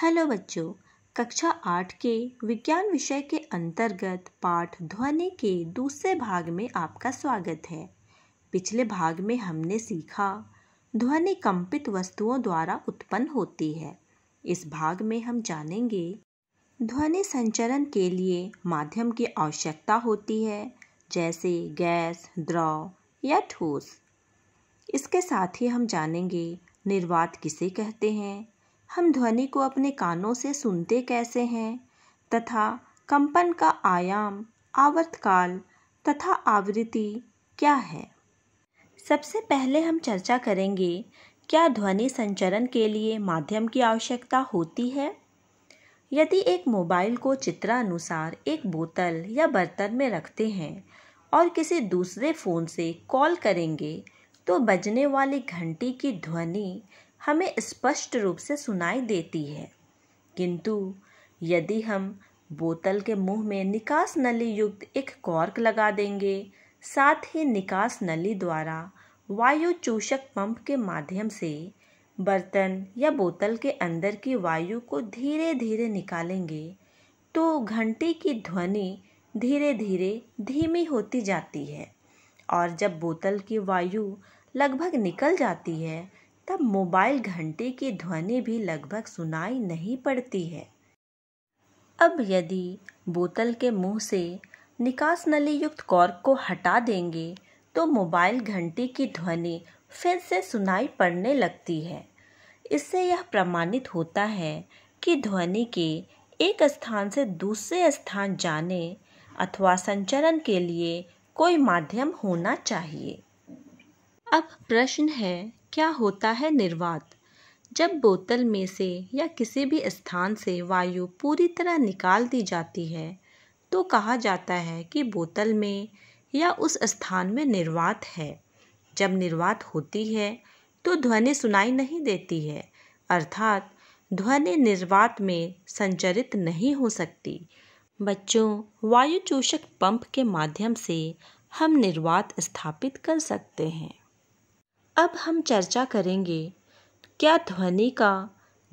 hello बच्चों कक्षा आठ के विज्ञान विषय के अंतर्गत पाठ ध्वनि के दूसरे भाग में आपका स्वागत है पिछले भाग में हमने सीखा ध्वनि कंपित वस्तुओं द्वारा उत्पन्न होती है इस भाग में हम जानेंगे ध्वनि संचरण के लिए माध्यम की आवश्यकता होती है जैसे गैस द्रव या ठोस इसके साथ ही हम जानेंगे निर्वात किसे कहते हैं हम ध्वनि को अपने कानों से सुनते कैसे हैं तथा कंपन का आयाम आवर्तकाल तथा आवृत्ति क्या है सबसे पहले हम चर्चा करेंगे क्या ध्वनि संचरण के लिए माध्यम की आवश्यकता होती है यदि एक मोबाइल को चित्रानुसार एक बोतल या बर्तन में रखते हैं और किसी दूसरे फ़ोन से कॉल करेंगे तो बजने वाली घंटी की ध्वनि हमें स्पष्ट रूप से सुनाई देती है किंतु यदि हम बोतल के मुंह में निकास नली युक्त एक कॉर्क लगा देंगे साथ ही निकास नली द्वारा वायु चूषक पंप के माध्यम से बर्तन या बोतल के अंदर की वायु को धीरे धीरे निकालेंगे तो घंटी की ध्वनि धीरे धीरे धीमी होती जाती है और जब बोतल की वायु लगभग निकल जाती है तब मोबाइल घंटे की ध्वनि भी लगभग सुनाई नहीं पड़ती है अब यदि बोतल के मुंह से निकास नली युक्त कॉर्क को हटा देंगे तो मोबाइल घंटे की ध्वनि फिर से सुनाई पड़ने लगती है इससे यह प्रमाणित होता है कि ध्वनि के एक स्थान से दूसरे स्थान जाने अथवा संचरण के लिए कोई माध्यम होना चाहिए अब प्रश्न है क्या होता है निर्वात जब बोतल में से या किसी भी स्थान से वायु पूरी तरह निकाल दी जाती है तो कहा जाता है कि बोतल में या उस स्थान में निर्वात है जब निर्वात होती है तो ध्वनि सुनाई नहीं देती है अर्थात ध्वनि निर्वात में संचरित नहीं हो सकती बच्चों वायुचूषक पंप के माध्यम से हम निर्वात स्थापित कर सकते हैं अब हम चर्चा करेंगे क्या ध्वनि का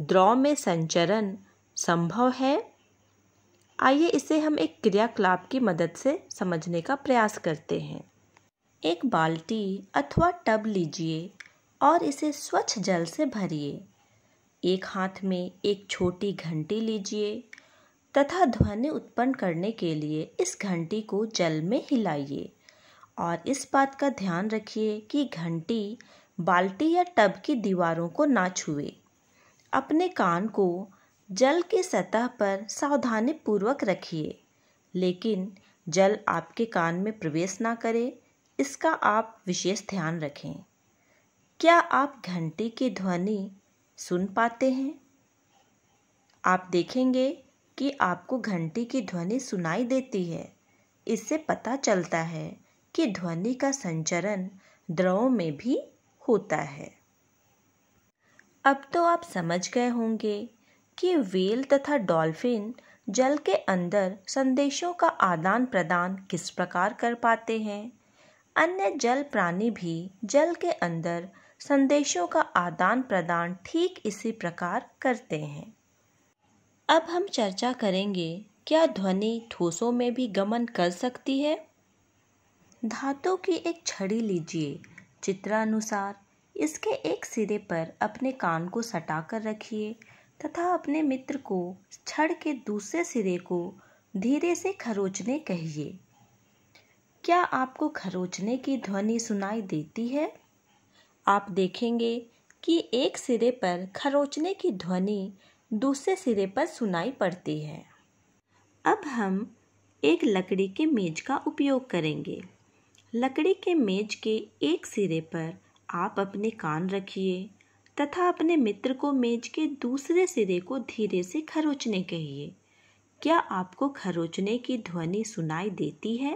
द्रव में संचरण संभव है आइए इसे हम एक क्रियाकलाप की मदद से समझने का प्रयास करते हैं एक बाल्टी अथवा टब लीजिए और इसे स्वच्छ जल से भरिए एक हाथ में एक छोटी घंटी लीजिए तथा ध्वनि उत्पन्न करने के लिए इस घंटी को जल में हिलाइए और इस बात का ध्यान रखिए कि घंटी बाल्टी या टब की दीवारों को ना छुए अपने कान को जल की सतह पर सावधानी पूर्वक रखिए लेकिन जल आपके कान में प्रवेश ना करे इसका आप विशेष ध्यान रखें क्या आप घंटी की ध्वनि सुन पाते हैं आप देखेंगे कि आपको घंटी की ध्वनि सुनाई देती है इससे पता चलता है कि ध्वनि का संचरण द्रवों में भी होता है अब तो आप समझ गए होंगे कि वेल तथा डॉल्फिन जल के अंदर संदेशों का आदान प्रदान किस प्रकार कर पाते हैं अन्य जल प्राणी भी जल के अंदर संदेशों का आदान प्रदान ठीक इसी प्रकार करते हैं अब हम चर्चा करेंगे क्या ध्वनि ठोसों में भी गमन कर सकती है धातु की एक छड़ी लीजिए चित्रानुसार इसके एक सिरे पर अपने कान को सटा कर रखिए तथा अपने मित्र को छड़ के दूसरे सिरे को धीरे से खरोचने कहिए क्या आपको खरोचने की ध्वनि सुनाई देती है आप देखेंगे कि एक सिरे पर खरोचने की ध्वनि दूसरे सिरे पर सुनाई पड़ती है अब हम एक लकड़ी के मेज का उपयोग करेंगे लकड़ी के मेज के एक सिरे पर आप अपने कान रखिए तथा अपने मित्र को मेज के दूसरे सिरे को धीरे से खरोचने कहिए क्या आपको खरोचने की ध्वनि सुनाई देती है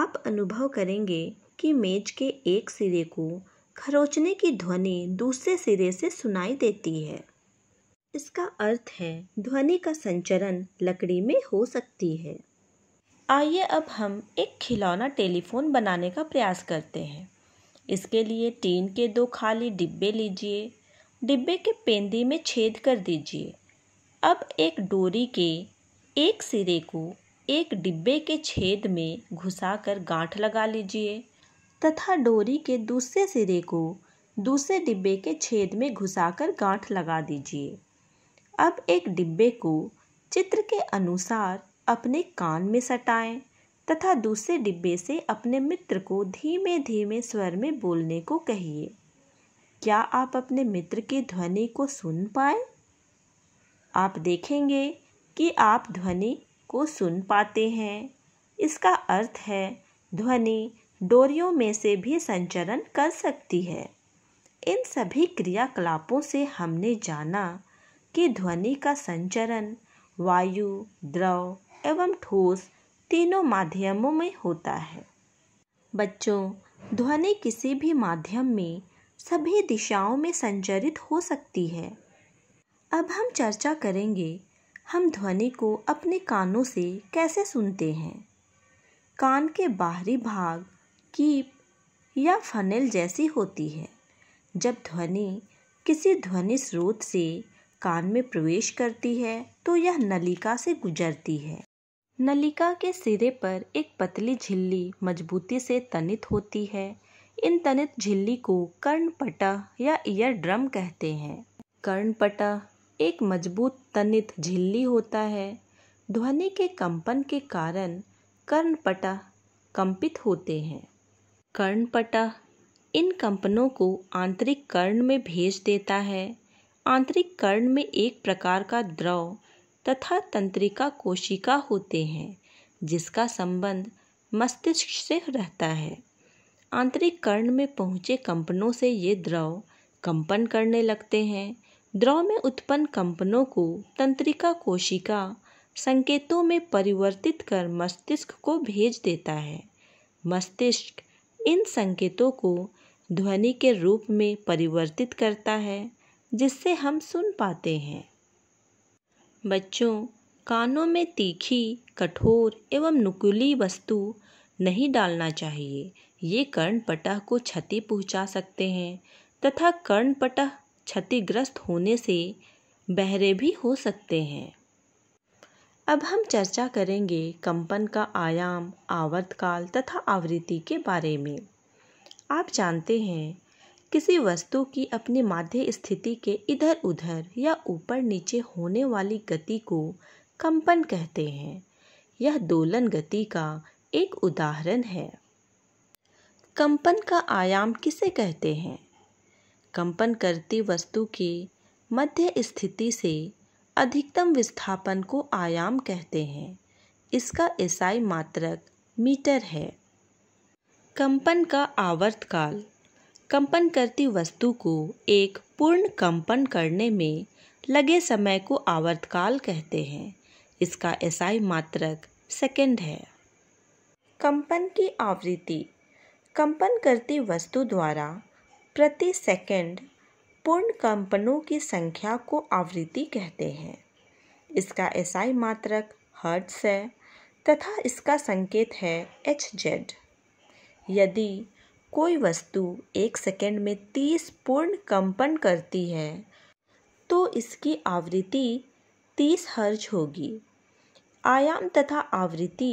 आप अनुभव करेंगे कि मेज के एक सिरे को खरोचने की ध्वनि दूसरे सिरे से सुनाई देती है इसका अर्थ है ध्वनि का संचरण लकड़ी में हो सकती है आइए अब हम एक खिलौना टेलीफोन बनाने का प्रयास करते हैं इसके लिए टीन के दो खाली डिब्बे लीजिए डिब्बे के पेंदी में छेद कर दीजिए अब एक डोरी के एक सिरे को एक डिब्बे के छेद में घुसाकर गांठ लगा लीजिए तथा डोरी के दूसरे सिरे को दूसरे डिब्बे के छेद में घुसाकर गांठ लगा दीजिए अब एक डिब्बे को चित्र के अनुसार अपने कान में सटाएं तथा दूसरे डिब्बे से अपने मित्र को धीमे धीमे स्वर में बोलने को कहिए क्या आप अपने मित्र की ध्वनि को सुन पाए आप देखेंगे कि आप ध्वनि को सुन पाते हैं इसका अर्थ है ध्वनि डोरियों में से भी संचरण कर सकती है इन सभी क्रियाकलापों से हमने जाना कि ध्वनि का संचरण वायु द्रव एवं ठोस तीनों माध्यमों में होता है बच्चों ध्वनि किसी भी माध्यम में सभी दिशाओं में संचरित हो सकती है अब हम चर्चा करेंगे हम ध्वनि को अपने कानों से कैसे सुनते हैं कान के बाहरी भाग कीप या फनेल जैसी होती है जब ध्वनि किसी ध्वनि स्रोत से कान में प्रवेश करती है तो यह नलिका से गुजरती है नलिका के सिरे पर एक पतली झिल्ली मजबूती से तनित होती है इन तनित झिल्ली को कर्णपटा या ईयर ड्रम कहते हैं कर्णपटा एक मजबूत तनित झिल्ली होता है ध्वनि के कंपन के कारण कर्णपटा कंपित होते हैं कर्णपटा इन कंपनों को आंतरिक कर्ण में भेज देता है आंतरिक कर्ण में एक प्रकार का द्रव तथा तंत्रिका कोशिका होते हैं जिसका संबंध मस्तिष्क से रहता है आंतरिक कर्ण में पहुँचे कंपनों से ये द्रव कंपन करने लगते हैं द्रव में उत्पन्न कंपनों को तंत्रिका कोशिका संकेतों में परिवर्तित कर मस्तिष्क को भेज देता है मस्तिष्क इन संकेतों को ध्वनि के रूप में परिवर्तित करता है जिससे हम सुन पाते हैं बच्चों कानों में तीखी कठोर एवं नुकुली वस्तु नहीं डालना चाहिए ये कर्णपटह को क्षति पहुंचा सकते हैं तथा कर्णपटह क्षतिग्रस्त होने से बहरे भी हो सकते हैं अब हम चर्चा करेंगे कंपन का आयाम आवर्तकाल तथा आवृत्ति के बारे में आप जानते हैं किसी वस्तु की अपनी माध्य स्थिति के इधर उधर या ऊपर नीचे होने वाली गति को कंपन कहते हैं यह दोलन गति का एक उदाहरण है कंपन का आयाम किसे कहते हैं कंपन करती वस्तु की मध्य स्थिति से अधिकतम विस्थापन को आयाम कहते हैं इसका ईसाई मात्रक मीटर है कंपन का आवर्तकाल कंपन करती वस्तु को एक पूर्ण कंपन करने में लगे समय को आवर्तकाल कहते हैं इसका एसआई मात्रक सेकंड है कंपन की आवृत्ति कंपन करती वस्तु द्वारा प्रति सेकंड पूर्ण कंपनों की संख्या को आवृत्ति कहते हैं इसका एसआई मात्रक हर्ट्स है तथा इसका संकेत है एच जेड यदि कोई वस्तु एक सेकंड में तीस पूर्ण कंपन करती है तो इसकी आवृत्ति तीस हर्ज होगी आयाम तथा आवृत्ति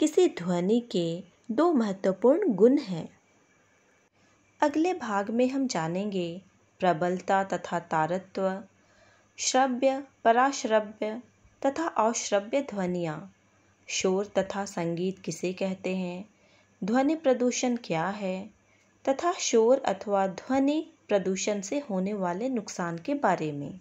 किसी ध्वनि के दो महत्वपूर्ण गुण हैं अगले भाग में हम जानेंगे प्रबलता तथा तारत्व श्रव्य पराश्रव्य तथा अश्रव्य ध्वनियाँ शोर तथा संगीत किसे कहते हैं ध्वनि प्रदूषण क्या है तथा शोर अथवा ध्वनि प्रदूषण से होने वाले नुकसान के बारे में